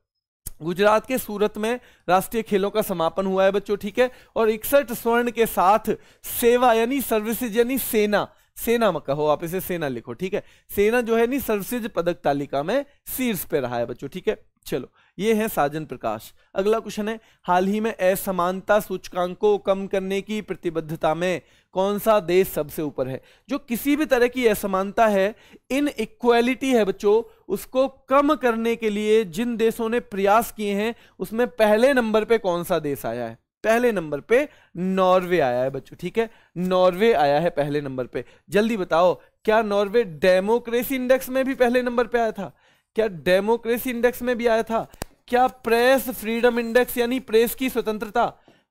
गुजरात के सूरत में राष्ट्रीय खेलों का समापन हुआ है बच्चों ठीक है और इकसठ स्वर्ण के साथ सेवा यानी सर्विसेज यानी सेना सेना में कहो आप इसे सेना लिखो ठीक है सेना जो है नी सर्वसिज पदक तालिका में शीर्ष पे रहा है बच्चों ठीक है चलो ये है साजन प्रकाश अगला क्वेश्चन है हाल ही में असमानता सूचकांक को कम करने की प्रतिबद्धता में कौन सा देश सबसे ऊपर है जो किसी भी तरह की असमानता है इन इक्वेलिटी है बच्चों उसको कम करने के लिए जिन देशों ने प्रयास किए हैं उसमें पहले नंबर पे कौन सा देश आया है पहले नंबर पे नॉर्वे आया है बच्चों ठीक है नॉर्वे आया है पहले नंबर पे जल्दी बताओ क्या नॉर्वे डेमोक्रेसी इंडेक्स में भी पहले नंबर पे आया था क्या डेमोक्रेसी इंडेक्स में भी आया था क्या प्रेस फ्रीडम इंडेक्स यानी प्रेस की स्वतंत्रता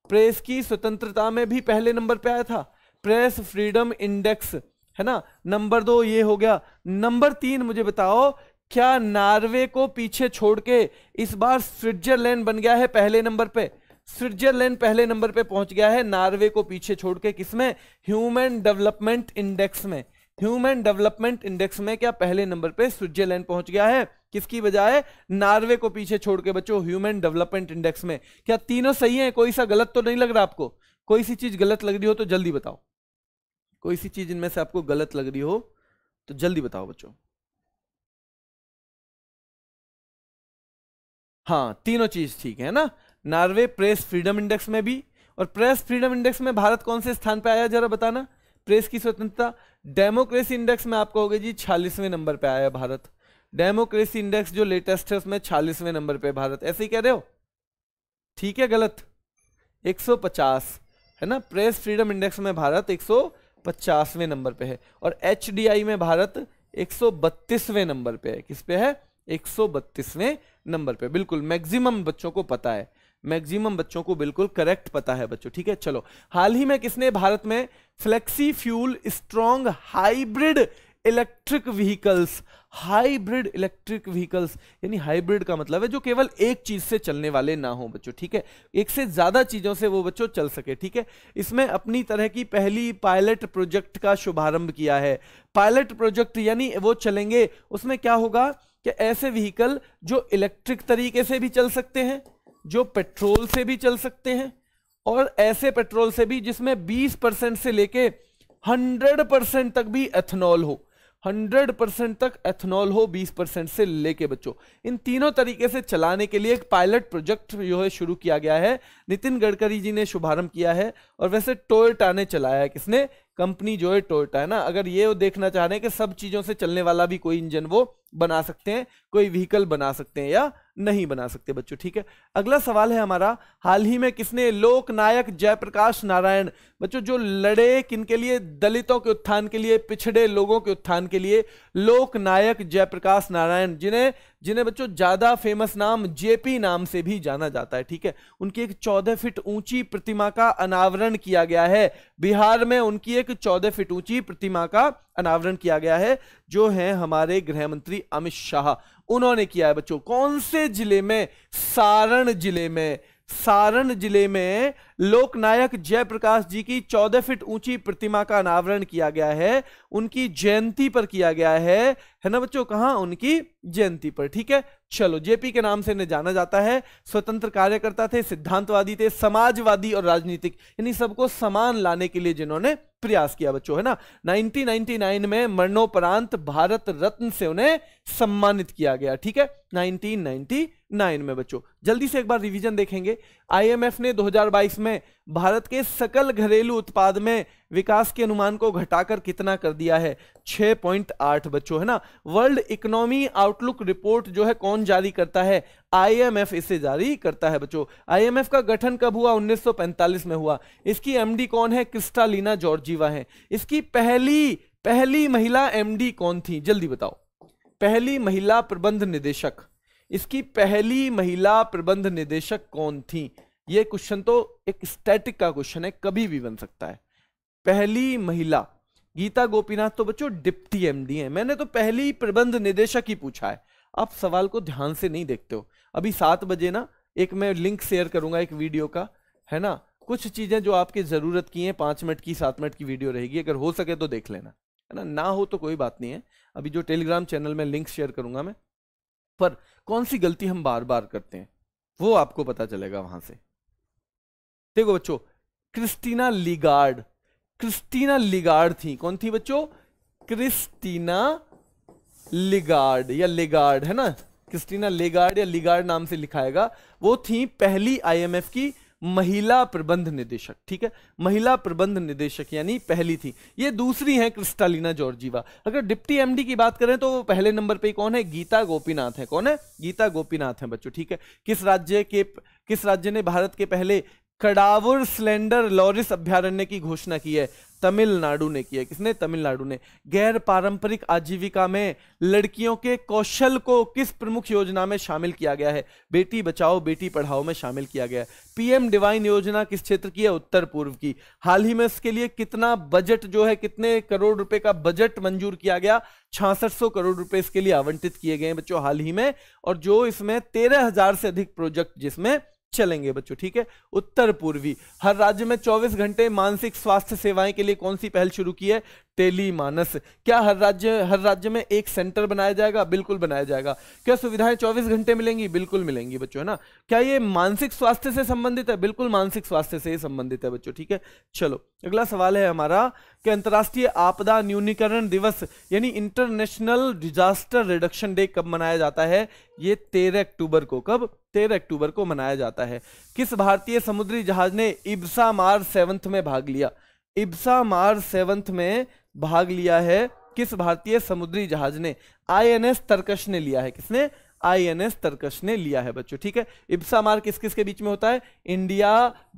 प्रेस की स्वतंत्रता में भी पहले नंबर पे आया था प्रेस फ्रीडम इंडेक्स है ना नंबर दो ये हो गया नंबर तीन मुझे बताओ क्या नॉर्वे को पीछे छोड़ के इस बार स्विट्जरलैंड बन गया है पहले नंबर पे स्विट्जरलैंड पहले नंबर पे पहुंच गया है नॉर्वे को पीछे छोड़ के किसमें ह्यूमन डेवलपमेंट इंडेक्स में ह्यूमन डेवलपमेंट इंडेक्स में क्या पहले नंबर पे स्विट्जरलैंड पहुंच गया है किसकी बजाय नॉर्वे को पीछे छोड़ के बच्चों ह्यूमन डेवलपमेंट इंडेक्स में क्या तीनों सही है कोई सा गलत तो नहीं लग रहा आपको कोई सी चीज गलत लग रही हो तो जल्दी बताओ कोई सी चीज इनमें से आपको गलत लग रही हो तो जल्दी बताओ बच्चों हाँ तीनों चीज ठीक है ना नॉर्वे प्रेस फ्रीडम इंडेक्स में भी और प्रेस फ्रीडम इंडेक्स में भारत कौन से स्थान पर आया जरा बताना प्रेस की स्वतंत्रता डेमोक्रेसी इंडेक्स में आपको होगी जी छालीसवें नंबर पर आया भारत डेमोक्रेसी इंडेक्स जो लेटेस्ट है उसमें छालीसवें नंबर पर भारत ऐसे ही कह रहे हो ठीक है गलत 150 है ना प्रेस फ्रीडम इंडेक्स में भारत 150वें नंबर पे है और एच में भारत 132वें नंबर पे है किस पे है 132वें नंबर पे बिल्कुल मैक्सिमम बच्चों को पता है मैक्सिमम बच्चों को बिल्कुल करेक्ट पता है बच्चों ठीक है चलो हाल ही में किसने भारत में flexi fuel strong hybrid electric vehicles hybrid electric vehicles यानी हाइब्रिड का मतलब है जो केवल एक चीज से चलने वाले ना हो बच्चों ठीक है एक से ज्यादा चीजों से वो बच्चों चल सके ठीक है इसमें अपनी तरह की पहली पायलट प्रोजेक्ट का शुभारंभ किया है पायलट प्रोजेक्ट यानी वो चलेंगे उसमें क्या होगा कि ऐसे व्हीकल जो इलेक्ट्रिक तरीके से भी चल सकते हैं जो पेट्रोल से भी चल सकते हैं और ऐसे पेट्रोल से भी जिसमें 20 परसेंट से लेके 100 परसेंट तक भी एथेनॉल हो 100 परसेंट तक एथेनॉल हो 20 परसेंट से लेके बच्चों इन तीनों तरीके से चलाने के लिए एक पायलट प्रोजेक्ट जो है शुरू किया गया है नितिन गडकरी जी ने शुभारंभ किया है और वैसे टोयटा ने चलाया है किसने कंपनी जो है टोयोटा है ना अगर ये वो देखना चाह रहे हैं कि सब चीज़ों से चलने वाला भी कोई इंजन वो बना सकते हैं कोई व्हीकल बना सकते हैं या नहीं बना सकते बच्चों ठीक है अगला सवाल है हमारा हाल ही में किसने लोकनायक जयप्रकाश नारायण बच्चों जो लड़े किन के लिए दलितों के उत्थान के लिए पिछड़े लोगों के उत्थान के लिए लोकनायक जयप्रकाश नारायण जिन्हें जिन्हें बच्चों ज्यादा फेमस नाम जेपी नाम से भी जाना जाता है ठीक है उनकी एक चौदह फीट ऊंची प्रतिमा का अनावरण किया गया है बिहार में उनकी एक एक चौदह फीट ऊंची प्रतिमा का अनावरण किया गया है जो है हमारे गृह मंत्री अमित शाह उन्होंने किया है बच्चों कौन से जिले में सारण जिले में सारण जिले में लोकनायक जयप्रकाश जी की चौदह फीट ऊंची प्रतिमा का अनावरण किया गया है उनकी जयंती पर किया गया है है ना बच्चों कहा उनकी जयंती पर ठीक है चलो जेपी के नाम से इन्हें जाना जाता है स्वतंत्र कार्यकर्ता थे सिद्धांतवादी थे समाजवादी और राजनीतिक यानी सबको समान लाने के लिए जिन्होंने प्रयास किया बच्चों है ना 1999 में मरणोपरांत भारत रत्न से उन्हें सम्मानित किया गया ठीक है 1999 में बच्चों जल्दी से एक बार रिवीजन देखेंगे आईएमएफ ने 2022 में भारत के सकल घरेलू उत्पाद में विकास के अनुमान को घटाकर कितना कर दिया है 6.8 बच्चों है ना वर्ल्ड इकोनॉमी आउटलुक रिपोर्ट जो है कौन जारी करता है आईएमएफ इसे जारी करता है बच्चों आईएमएफ का गठन कब हुआ 1945 में हुआ इसकी एमडी कौन है क्रिस्टालीना जॉर्जीवा है इसकी पहली पहली महिला एमडी कौन थी जल्दी बताओ पहली महिला प्रबंध निदेशक इसकी पहली महिला प्रबंध निदेशक कौन थी ये क्वेश्चन तो एक स्टैटिक का क्वेश्चन है कभी भी बन सकता है पहली महिला गीता गोपीनाथ तो बच्चों डिप्टी एमडी है मैंने तो पहली प्रबंध निदेशक ही पूछा है आप सवाल को ध्यान से नहीं देखते हो अभी सात बजे ना एक मैं लिंक शेयर करूंगा एक वीडियो का है ना कुछ चीजें जो आपकी जरूरत की हैं पांच मिनट की सात मिनट की वीडियो रहेगी अगर हो सके तो देख लेना है ना ना हो तो कोई बात नहीं है अभी जो टेलीग्राम चैनल में लिंक शेयर करूंगा मैं पर कौन सी गलती हम बार बार करते हैं वो आपको पता चलेगा वहां से देखो बच्चों क्रिस्टीना लिगार्ड क्रिस्टीना लिगार्ड थी कौन थी बच्चों क्रिस्टीना लिगार्ड या लिगार्ड है ना क्रिस्टीना लेगार्ड या लिगार्ड नाम से लिखाएगा वो थी पहली आईएमएफ की महिला प्रबंध निदेशक ठीक है महिला प्रबंध निदेशक यानी पहली थी ये दूसरी है क्रिस्टालिना जॉर्जीवा अगर डिप्टी एमडी की बात करें तो पहले नंबर पे कौन है गीता गोपीनाथ है कौन है गीता गोपीनाथ है बच्चों ठीक है किस राज्य के किस राज्य ने भारत के पहले कडावुर स्लेंडर लॉरिस अभ्यारण्य की घोषणा की है तमिलनाडु ने किया किसने तमिलनाडु ने गैर पारंपरिक आजीविका में लड़कियों के कौशल को किस प्रमुख योजना में शामिल किया गया है बेटी बचाओ बेटी पढ़ाओ में शामिल किया गया है पीएम डिवाइन योजना किस क्षेत्र की है उत्तर पूर्व की हाल ही में इसके लिए कितना बजट जो है कितने करोड़ रुपए का बजट मंजूर किया गया छियासठ करोड़ रुपए इसके लिए आवंटित किए गए बच्चों हाल ही में और जो इसमें तेरह से अधिक प्रोजेक्ट जिसमें चलेंगे बच्चों ठीक है उत्तर पूर्वी हर राज्य में 24 घंटे मानसिक स्वास्थ्य सेवाएं के लिए कौन सी पहल शुरू की है तेली मानस क्या हर राज्य हर राज्य में एक सेंटर बनाया जाएगा बिल्कुल बनाया जाएगा क्या सुविधाएं 24 घंटे मिलेंगी बिल्कुल मिलेंगी बच्चों है ना क्या ये मानसिक स्वास्थ्य से संबंधित है बिल्कुल मानसिक स्वास्थ्य से ही संबंधित है बच्चों ठीक है चलो अगला सवाल है हमारा कि अंतर्राष्ट्रीय आपदा न्यूनीकरण दिवस यानी इंटरनेशनल डिजास्टर रिडक्शन डे कब मनाया जाता है ये तेरह अक्टूबर को कब तेरह अक्टूबर को मनाया जाता है किस भारतीय समुद्री जहाज ने इब्सा मार सेवंथ में भाग लिया इब्सा मार सेवंथ में भाग लिया है किस भारतीय समुद्री जहाज ने आईएनएस तरकश ने लिया है किसने आईएनएस तरकश ने लिया है बच्चों ठीक है इब्सा मार्ग किस किस के बीच में होता है इंडिया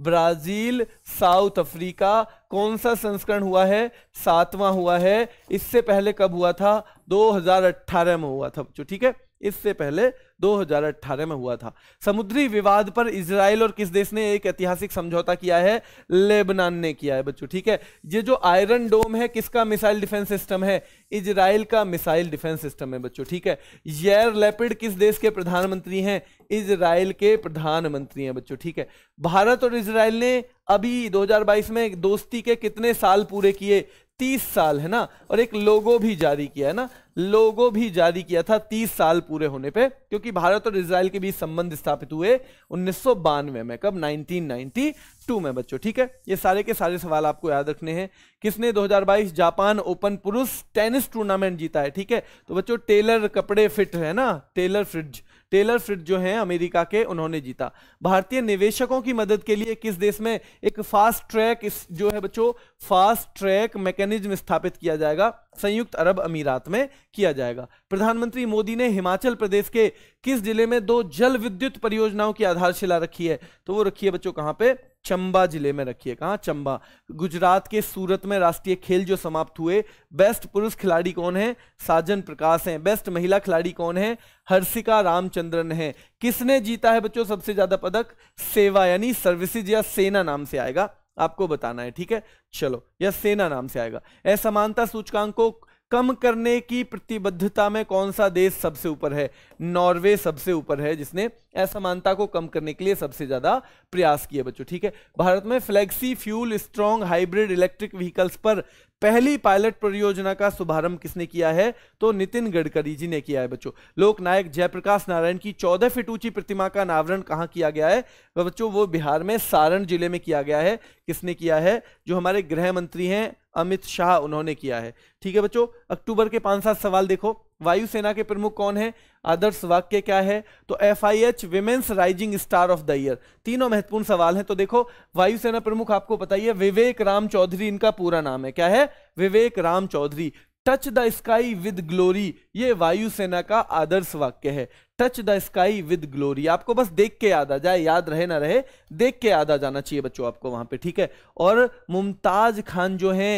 ब्राजील साउथ अफ्रीका कौन सा संस्करण हुआ है सातवां हुआ है इससे पहले कब हुआ था 2018 में हुआ था बच्चों ठीक है इससे पहले 2018 में हुआ था समुद्री विवाद पर इसराइल और किस देश ने एक ऐतिहासिक समझौता किया है लेबनान ने किया है बच्चों ठीक है ये जो आयरन डोम है किसका मिसाइल डिफेंस सिस्टम है इसराइल का मिसाइल डिफेंस सिस्टम है बच्चों ठीक है येर लेपिड किस देश के प्रधानमंत्री हैं इसराइल के प्रधानमंत्री हैं बच्चों ठीक है भारत और इसराइल ने अभी 2022 में दोस्ती के कितने साल पूरे किए तीस साल है ना और एक लोगो भी जारी किया है ना लोगो भी जारी किया था तीस साल पूरे होने पे क्योंकि भारत और इसराइल के बीच संबंध स्थापित हुए उन्नीस में कब 1992 में बच्चों ठीक है ये सारे के सारे सवाल आपको याद रखने हैं किसने 2022 जापान ओपन पुरुष टेनिस टूर्नामेंट जीता है ठीक है तो बच्चों टेलर कपड़े फिट है ना टेलर फ्रिज टेलर फ्रिट जो हैं अमेरिका के उन्होंने जीता भारतीय निवेशकों की मदद के लिए किस देश में एक फास्ट ट्रैक जो है बच्चों फास्ट ट्रैक मैकेनिज्म स्थापित किया जाएगा संयुक्त अरब अमीरात में किया जाएगा प्रधानमंत्री मोदी ने हिमाचल प्रदेश के किस जिले में दो जल विद्युत परियोजनाओं की आधारशिला रखी है तो वो रखी है बच्चों कहां पे चंबा जिले में रखी है कहाँ चंबा गुजरात के सूरत में राष्ट्रीय खेल जो समाप्त हुए बेस्ट पुरुष खिलाड़ी कौन है साजन प्रकाश हैं बेस्ट महिला खिलाड़ी कौन है हर्षिका रामचंद्रन है किसने जीता है बच्चों सबसे ज्यादा पदक सेवा यानी सर्विसेज या सेना नाम से आएगा आपको बताना है ठीक है चलो यह सेना नाम से आएगा असमानता सूचकांक को कम करने की प्रतिबद्धता में कौन सा देश सबसे ऊपर है नॉर्वे सबसे ऊपर है जिसने असमानता को कम करने के लिए सबसे ज्यादा प्रयास किए बच्चों ठीक है भारत में flexi fuel strong hybrid electric vehicles पर पहली पायलट परियोजना का शुभारंभ किसने किया है तो नितिन गडकरी जी ने किया है बच्चों लोकनायक जयप्रकाश नारायण की चौदह फीट ऊंची प्रतिमा का अनावरण कहाँ किया गया है बच्चों वो बिहार में सारण जिले में किया गया है किसने किया है जो हमारे गृह मंत्री हैं अमित शाह उन्होंने किया है ठीक है बच्चों अक्टूबर के पांच सात सवाल देखो वायुसेना के प्रमुख कौन है आदर्श वाक्य क्या है तो F I H women's rising star of the year तीनों महत्वपूर्ण सवाल हैं तो देखो वायुसेना प्रमुख आपको बताइए विवेक राम चौधरी इनका पूरा नाम है क्या है Vivek Ram Chaudhary touch the sky with glory ये वायुसेना का आदर्श वाक्य है touch the sky with glory आपको बस देख के याद आ जाए याद रहे ना रहे देख के याद आ जाना चाहिए बच्चों आपको वहां पे ठीक है और मुमताज खान जो हैं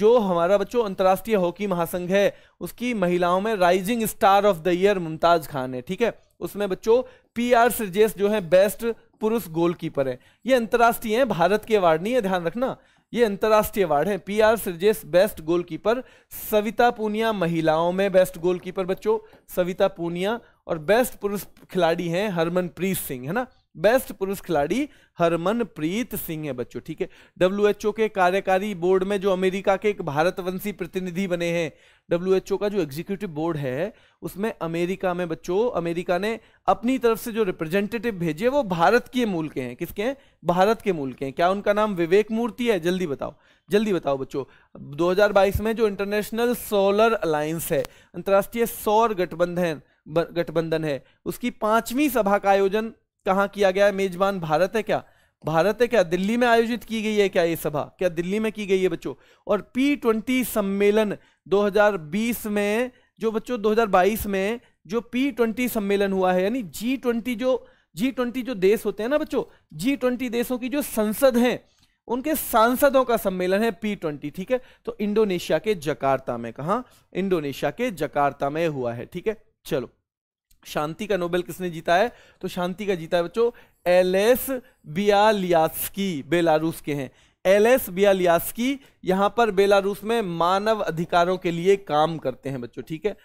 जो हमारा बच्चों अंतर्राष्ट्रीय हॉकी महासंघ है उसकी महिलाओं में rising star of the year Mumtaz Khan है ठीक है उसमें बच्चों पी आर सिर्जेस जो है बेस्ट पुरुष गोलकीपर है ये अंतर्राष्ट्रीय है भारत के अवार्ड नहीं है ध्यान रखना ये अंतर्राष्ट्रीय अवार्ड है P R Sreejesh best goalkeeper Savita Punia महिलाओं में बेस्ट गोलकीपर बच्चों सविता पूनिया और बेस्ट पुरुष खिलाड़ी हैं हरमनप्रीत सिंह है ना बेस्ट पुरुष खिलाड़ी हरमनप्रीत सिंह है बच्चों ठीक है ओ के कार्यकारी बोर्ड में जो अमेरिका के एक भारतवंशी प्रतिनिधि बने हैं डब्ल्यू का जो एग्जीक्यूटिव बोर्ड है उसमें अमेरिका में बच्चों अमेरिका ने अपनी तरफ से जो रिप्रेजेंटेटिव भेजे वो भारत के मूल के हैं किसके हैं भारत के मूल के हैं क्या उनका नाम विवेक मूर्ति है जल्दी बताओ जल्दी बताओ बच्चों 2022 में जो इंटरनेशनल सोलर अलायंस है अंतर्राष्ट्रीय सौर गठबंधन गठबंधन है उसकी पांचवी सभा का आयोजन कहाँ किया गया है मेजबान भारत है क्या भारत है क्या दिल्ली में आयोजित की गई है क्या ये सभा क्या दिल्ली में की गई है बच्चों और पी ट्वेंटी सम्मेलन 2020 में जो बच्चों 2022 में जो पी ट्वेंटी सम्मेलन हुआ है यानी जी ट्वेंटी जो जी ट्वेंटी जो देश होते हैं ना बच्चों जी ट्वेंटी देशों की जो संसद हैं उनके सांसदों का सम्मेलन है पी ट्वेंटी ठीक है तो इंडोनेशिया के जकार्ता में कहा इंडोनेशिया के जकार्ता में हुआ है ठीक है चलो शांति का नोबेल किसने जीता है तो शांति का जीता है बच्चों एलेस बियालियास्की बेलारूस के हैं एलेस बियालियास्की यहां पर बेलारूस में मानव अधिकारों के लिए काम करते हैं बच्चों ठीक है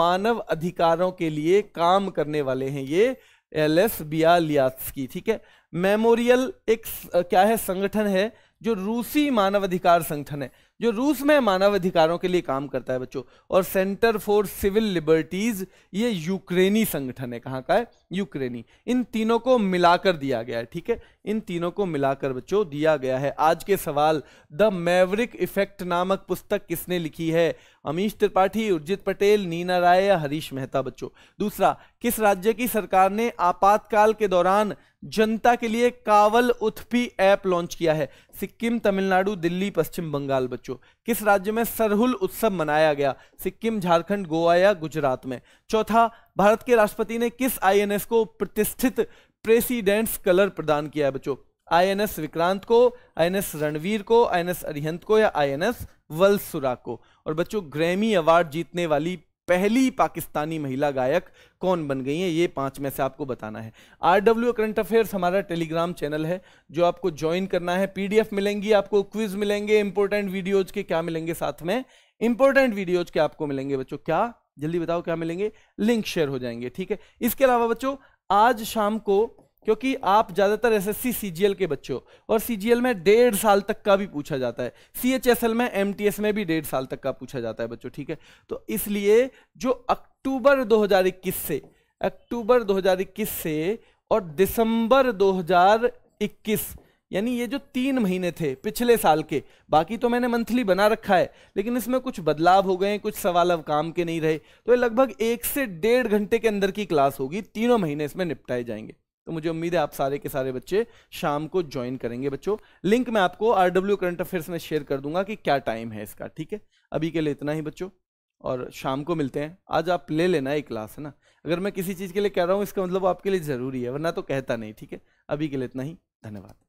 मानव अधिकारों के लिए काम करने वाले हैं ये एलेस बियालियास्की ठीक है मेमोरियल एक क्या है संगठन है जो रूसी मानवाधिकार संगठन है जो रूस में मानवाधिकारों के लिए काम करता है बच्चों और सेंटर फॉर सिविल लिबर्टीज ये यूक्रेनी संगठन है कहाँ का है यूक्रेनी इन तीनों को मिलाकर दिया गया है ठीक है इन तीनों को मिलाकर बच्चों दिया गया है आज के सवाल द मैवरिक इफेक्ट नामक पुस्तक किसने लिखी है अमीश त्रिपाठी उर्जित पटेल नीना राय या हरीश मेहता बच्चों दूसरा किस राज्य की सरकार ने आपातकाल के दौरान जनता के लिए कावल उत्पी ऐप लॉन्च किया है सिक्किम तमिलनाडु दिल्ली पश्चिम बंगाल बच्चों किस राज्य में सरहुल उत्सव मनाया गया सिक्किम झारखंड गोवा या गुजरात में चौथा भारत के राष्ट्रपति ने किस आईएनएस को प्रतिष्ठित प्रेसिडेंट्स कलर प्रदान किया है बच्चों आईएनएस विक्रांत को आईएनएस रणवीर को आईएनएस अरिहंत को या आईएनएस वलसुरा को और बच्चों ग्रैमी अवार्ड जीतने वाली पहली पाकिस्तानी महिला गायक कौन बन गई है ये पांच में से आपको बताना है आर डब्ल्यू करंट अफेयर्स हमारा टेलीग्राम चैनल है जो आपको ज्वाइन करना है पीडीएफ मिलेंगी आपको क्विज मिलेंगे इंपॉर्टेंट वीडियोज के क्या मिलेंगे साथ में इंपॉर्टेंट वीडियोज के आपको मिलेंगे बच्चों क्या जल्दी बताओ क्या मिलेंगे लिंक शेयर हो जाएंगे ठीक है इसके अलावा बच्चों आज शाम को क्योंकि आप ज़्यादातर एसएससी सीजीएल के बच्चे हो और सीजीएल में डेढ़ साल तक का भी पूछा जाता है सीएचएसएल में एमटीएस में भी डेढ़ साल तक का पूछा जाता है बच्चों ठीक है तो इसलिए जो अक्टूबर 2021 से अक्टूबर 2021 से और दिसंबर 2021 यानी ये जो तीन महीने थे पिछले साल के बाकी तो मैंने मंथली बना रखा है लेकिन इसमें कुछ बदलाव हो गए कुछ सवाल अब काम के नहीं रहे तो ये लगभग एक से डेढ़ घंटे के अंदर की क्लास होगी तीनों महीने इसमें निपटाए जाएंगे तो मुझे उम्मीद है आप सारे के सारे बच्चे शाम को ज्वाइन करेंगे बच्चों लिंक मैं आपको आर डब्ल्यू करंट अफेयर्स में शेयर कर दूंगा कि क्या टाइम है इसका ठीक है अभी के लिए इतना ही बच्चों और शाम को मिलते हैं आज आप ले लेना एक क्लास है ना अगर मैं किसी चीज़ के लिए कह रहा हूँ इसका मतलब आपके लिए ज़रूरी है वरना तो कहता नहीं ठीक है अभी के लिए इतना ही धन्यवाद